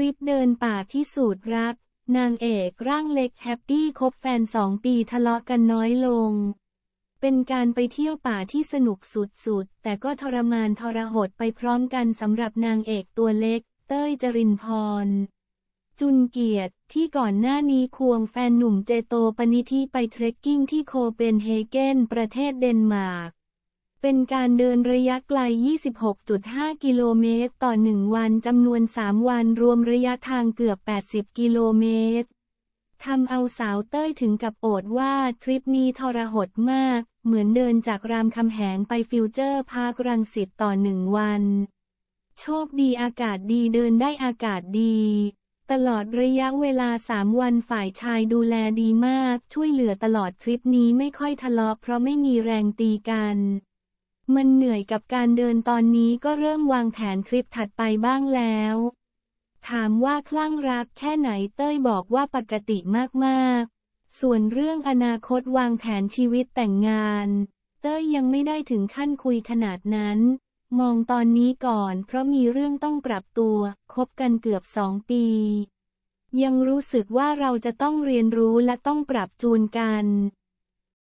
ริปเดินป่าพิสูจน์รักนางเอกร่างเล็กแฮปปี้คบแฟนสองปีทะเลาะกันน้อยลง เป็นการไปเที่ยวป่าที่สนุกสุดๆ แต่ก็ทรมานทรหดไปพร้อมกันสำหรับนางเอกตัวเล็กเต้ยจรินพร จุนเกียรติที่ก่อนหน้านี้ควงแฟนหนุ่มเจโตปนิธิไปเทรคกิ้งที่โคเปนเฮเกนประเทศเดนมาร์กเป็นการเดินระยะไกล 26.5 กิโลเมตรต่อ 1 วัน จำนวน 3 วันรวมระยะทางเกือบ 80 กิโลเมตร ทำเอาสาวเต้ยถึงกับโอดว่า ทริปนี้ทรหดมาก เหมือนเดินจากรามคำแหงไปฟิวเจอร์พาร์ครังสิตต่อหนึ่งวัน โชคดีอากาศดีเดินได้อากาศดี ตลอดระยะเวลาสามวันฝ่ายชายดูแลดีมากช่วยเหลือตลอดทริปนี้ไม่ค่อยทะเลาะเพราะไม่มีแรงตีกันมันเหนื่อยกับการเดินตอนนี้ก็เริ่มวางแผนทริปถัดไปบ้างแล้ว ถามว่าคลั่งรักแค่ไหนเต้ยบอกว่าปกติมากๆ ส่วนเรื่องอนาคตวางแผนชีวิตแต่งงาน เต้ยยังไม่ได้ถึงขั้นคุยขนาดนั้น มองตอนนี้ก่อน เพราะมีเรื่องต้องปรับตัว คบกันเกือบสองปี ยังรู้สึกว่าเราจะต้องเรียนรู้และต้องปรับจูนกัน